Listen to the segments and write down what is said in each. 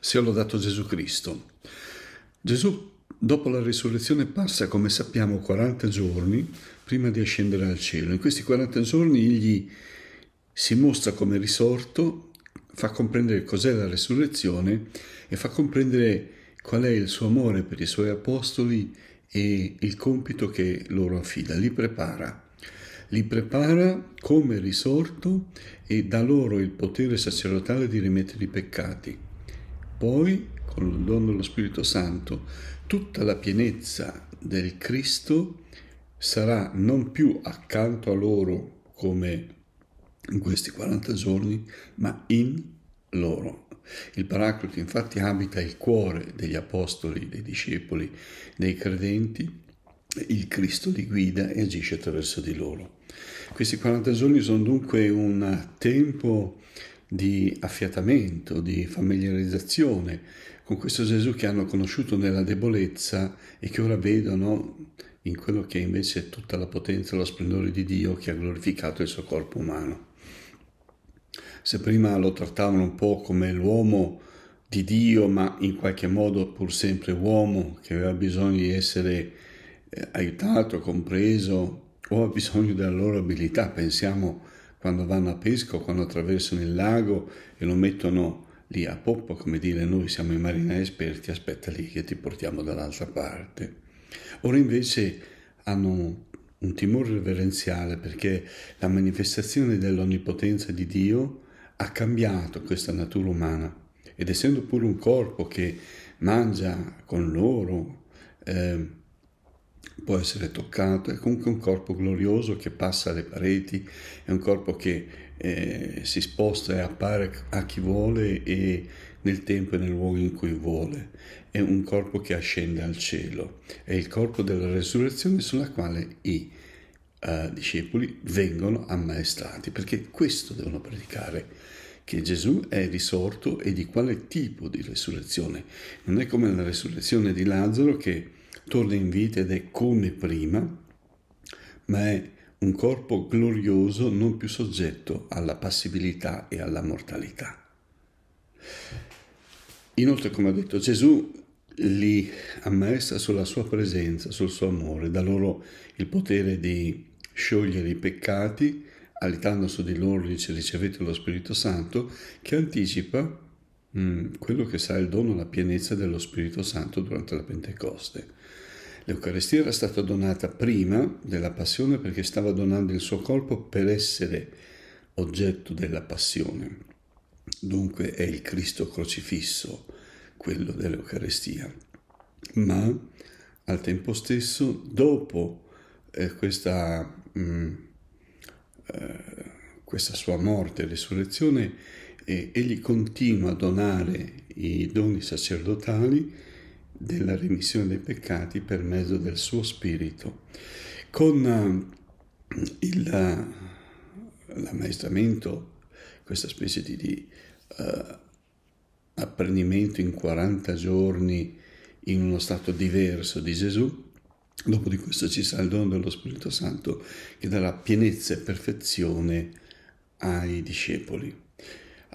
sia lodato Gesù Cristo. Gesù dopo la risurrezione passa, come sappiamo, 40 giorni prima di ascendere al cielo. In questi 40 giorni egli si mostra come risorto, fa comprendere cos'è la risurrezione e fa comprendere qual è il suo amore per i suoi apostoli e il compito che loro affida, li prepara. Li prepara come risorto e dà loro il potere sacerdotale di rimettere i peccati. Poi, con il dono dello Spirito Santo, tutta la pienezza del Cristo sarà non più accanto a loro come in questi 40 giorni, ma in loro. Il Paraclito infatti abita il cuore degli apostoli, dei discepoli, dei credenti, il Cristo li guida e agisce attraverso di loro. Questi 40 giorni sono dunque un tempo di affiatamento, di familiarizzazione con questo Gesù che hanno conosciuto nella debolezza e che ora vedono in quello che invece è tutta la potenza e lo splendore di Dio che ha glorificato il suo corpo umano. Se prima lo trattavano un po' come l'uomo di Dio, ma in qualche modo pur sempre uomo che aveva bisogno di essere eh, aiutato, compreso o ha bisogno della loro abilità, pensiamo a quando vanno a pesca o quando attraversano il lago e lo mettono lì a poppa, come dire noi siamo i marinai esperti, aspetta lì che ti portiamo dall'altra parte. Ora invece hanno un timore reverenziale perché la manifestazione dell'onnipotenza di Dio ha cambiato questa natura umana ed essendo pure un corpo che mangia con loro, eh, può essere toccato, è comunque un corpo glorioso che passa le pareti, è un corpo che eh, si sposta e appare a chi vuole e nel tempo e nel luogo in cui vuole, è un corpo che ascende al cielo, è il corpo della resurrezione sulla quale i uh, discepoli vengono ammaestrati, perché questo devono predicare che Gesù è risorto e di quale tipo di resurrezione. Non è come la resurrezione di Lazzaro che torna in vita ed è come prima, ma è un corpo glorioso non più soggetto alla passibilità e alla mortalità. Inoltre, come ha detto Gesù, li ammaestra sulla sua presenza, sul suo amore, da loro il potere di sciogliere i peccati, alitando su di loro dice ricevete lo Spirito Santo, che anticipa Mm, quello che sarà il dono alla pienezza dello Spirito Santo durante la Pentecoste. L'Eucaristia era stata donata prima della passione perché stava donando il suo corpo per essere oggetto della passione. Dunque è il Cristo crocifisso, quello dell'Eucaristia. Ma al tempo stesso, dopo eh, questa, mh, mm, eh, questa sua morte e risurrezione, eh, egli continua a donare i doni sacerdotali della remissione dei peccati per mezzo del suo spirito. Con eh, il, eh, l'ammaestramento, questa specie di, di uh, apprendimento in 40 giorni in uno stato diverso di Gesù, dopo di questo ci sarà il dono dello Spirito Santo che darà pienezza e perfezione ai discepoli.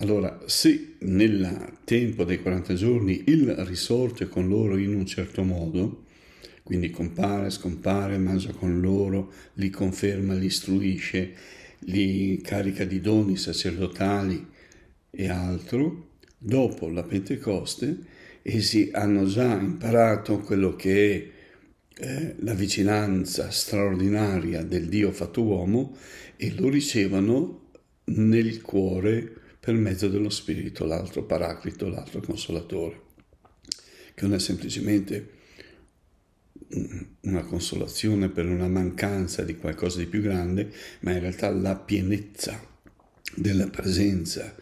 Allora, se nel tempo dei 40 giorni il risorto è con loro in un certo modo, quindi compare, scompare, mangia con loro, li conferma, li istruisce, li carica di doni sacerdotali e altro, dopo la Pentecoste essi hanno già imparato quello che è eh, la vicinanza straordinaria del Dio fatto uomo e lo ricevono nel cuore per mezzo dello Spirito, l'altro paraclito, l'altro consolatore, che non è semplicemente una consolazione per una mancanza di qualcosa di più grande, ma in realtà la pienezza della presenza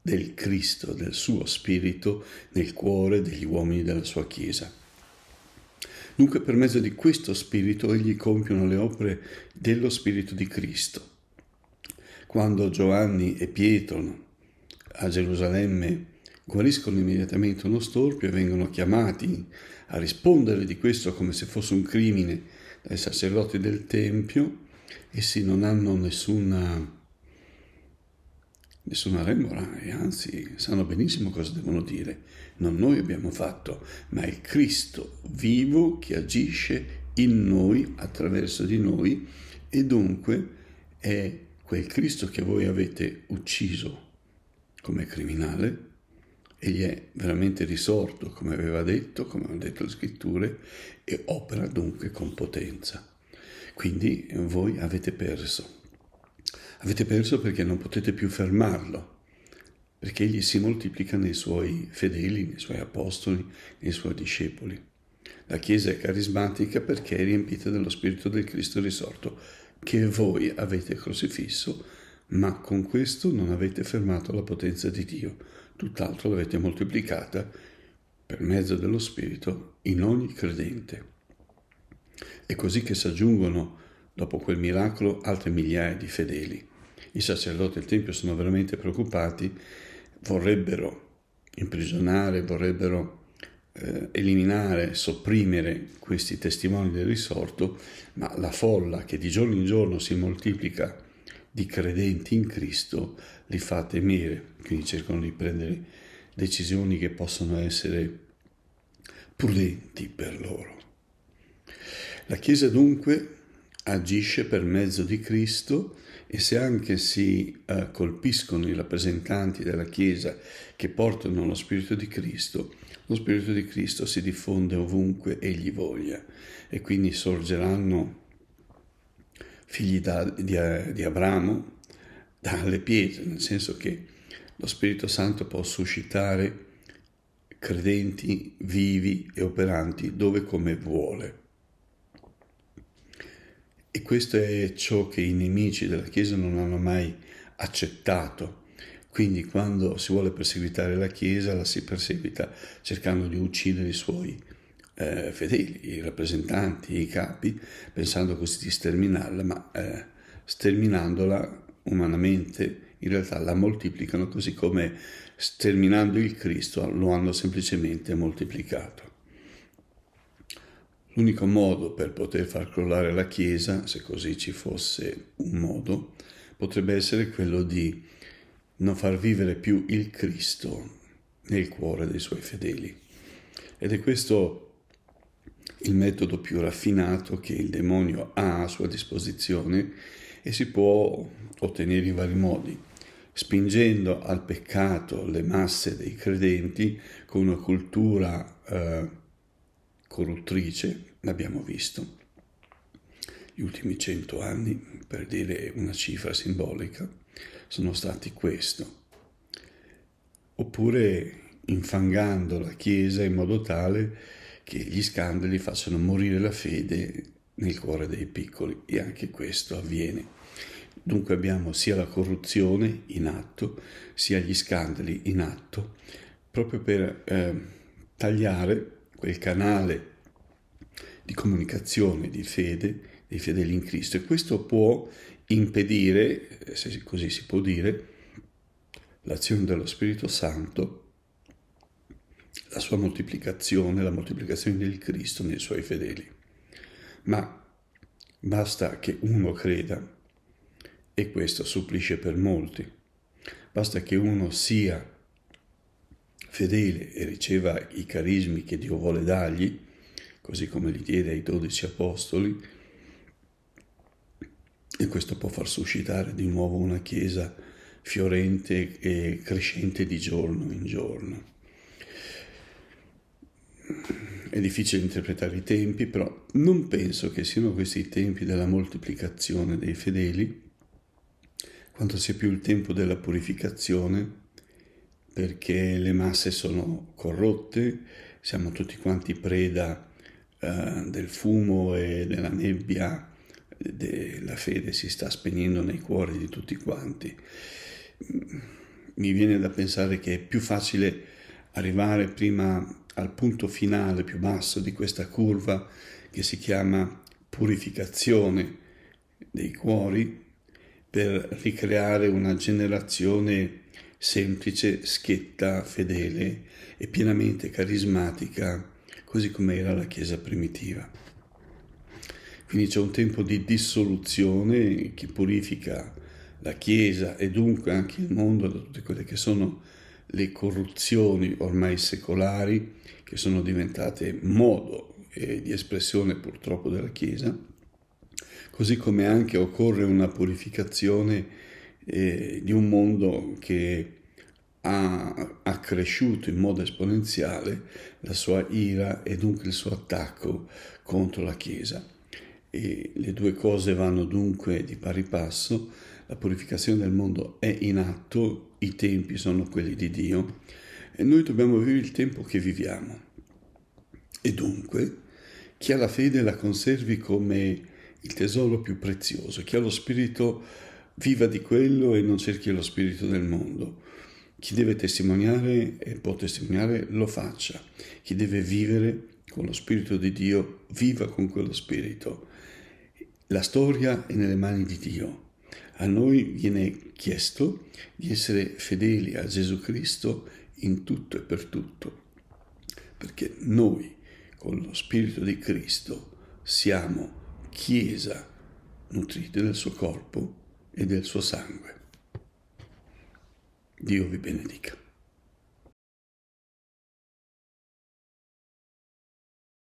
del Cristo, del suo Spirito nel cuore degli uomini della sua Chiesa. Dunque per mezzo di questo Spirito egli compiono le opere dello Spirito di Cristo. Quando Giovanni e Pietro a Gerusalemme guariscono immediatamente uno storpio e vengono chiamati a rispondere di questo come se fosse un crimine dai sacerdoti del Tempio, essi non hanno nessuna, nessuna remora e anzi sanno benissimo cosa devono dire. Non noi abbiamo fatto, ma è Cristo vivo che agisce in noi, attraverso di noi, e dunque è quel Cristo che voi avete ucciso come criminale, egli è veramente risorto, come aveva detto, come hanno detto le scritture, e opera dunque con potenza. Quindi voi avete perso. Avete perso perché non potete più fermarlo, perché egli si moltiplica nei suoi fedeli, nei suoi apostoli, nei suoi discepoli. La Chiesa è carismatica perché è riempita dello Spirito del Cristo risorto, che voi avete crocifisso ma con questo non avete fermato la potenza di Dio, tutt'altro l'avete moltiplicata per mezzo dello Spirito in ogni credente. È così che si aggiungono, dopo quel miracolo, altre migliaia di fedeli. I sacerdoti del Tempio sono veramente preoccupati, vorrebbero imprigionare, vorrebbero eh, eliminare, sopprimere questi testimoni del risorto, ma la folla che di giorno in giorno si moltiplica di credenti in Cristo li fa temere, quindi cercano di prendere decisioni che possono essere prudenti per loro. La Chiesa dunque agisce per mezzo di Cristo e se anche si eh, colpiscono i rappresentanti della Chiesa che portano lo Spirito di Cristo, lo Spirito di Cristo si diffonde ovunque egli voglia e quindi sorgeranno figli da, di, eh, di Abramo, dalle pietre, nel senso che lo Spirito Santo può suscitare credenti vivi e operanti dove come vuole. E questo è ciò che i nemici della Chiesa non hanno mai accettato. Quindi quando si vuole perseguitare la Chiesa la si perseguita cercando di uccidere i suoi eh, fedeli, i rappresentanti, i capi, pensando così di sterminarla, ma eh, sterminandola umanamente in realtà la moltiplicano così come sterminando il Cristo lo hanno semplicemente moltiplicato. L'unico modo per poter far crollare la Chiesa, se così ci fosse un modo, potrebbe essere quello di non far vivere più il Cristo nel cuore dei suoi fedeli. Ed è questo il metodo più raffinato che il demonio ha a sua disposizione e si può ottenere in vari modi, spingendo al peccato le masse dei credenti con una cultura eh, corruttrice, l'abbiamo visto gli ultimi cento anni, per dire una cifra simbolica, sono stati questo. Oppure infangando la Chiesa in modo tale che che gli scandali facciano morire la fede nel cuore dei piccoli e anche questo avviene. Dunque abbiamo sia la corruzione in atto, sia gli scandali in atto, proprio per eh, tagliare quel canale di comunicazione, di fede, dei fedeli in Cristo. E questo può impedire, se così si può dire, l'azione dello Spirito Santo la sua moltiplicazione, la moltiplicazione del Cristo nei suoi fedeli. Ma basta che uno creda, e questo supplisce per molti, basta che uno sia fedele e riceva i carismi che Dio vuole dargli, così come li diede ai dodici apostoli, e questo può far suscitare di nuovo una Chiesa fiorente e crescente di giorno in giorno. È difficile interpretare i tempi, però non penso che siano questi i tempi della moltiplicazione dei fedeli, quanto sia più il tempo della purificazione, perché le masse sono corrotte, siamo tutti quanti preda eh, del fumo e della nebbia, de- la fede si sta spegnendo nei cuori di tutti quanti. Mi viene da pensare che è più facile arrivare prima al punto finale più basso di questa curva che si chiama purificazione dei cuori per ricreare una generazione semplice, schietta, fedele e pienamente carismatica, così come era la Chiesa primitiva. Quindi c'è un tempo di dissoluzione che purifica la Chiesa e dunque anche il mondo da tutte quelle che sono le corruzioni ormai secolari che sono diventate modo eh, di espressione purtroppo della Chiesa, così come anche occorre una purificazione eh, di un mondo che ha accresciuto in modo esponenziale la sua ira e dunque il suo attacco contro la Chiesa. E le due cose vanno dunque di pari passo, la purificazione del mondo è in atto, i tempi sono quelli di Dio e noi dobbiamo vivere il tempo che viviamo. E dunque, chi ha la fede la conservi come il tesoro più prezioso, chi ha lo spirito viva di quello e non cerchi lo spirito del mondo. Chi deve testimoniare e può testimoniare lo faccia. Chi deve vivere con lo spirito di Dio viva con quello spirito. La storia è nelle mani di Dio a noi viene chiesto di essere fedeli a Gesù Cristo in tutto e per tutto, perché noi con lo Spirito di Cristo siamo Chiesa nutrite del suo corpo e del suo sangue. Dio vi benedica.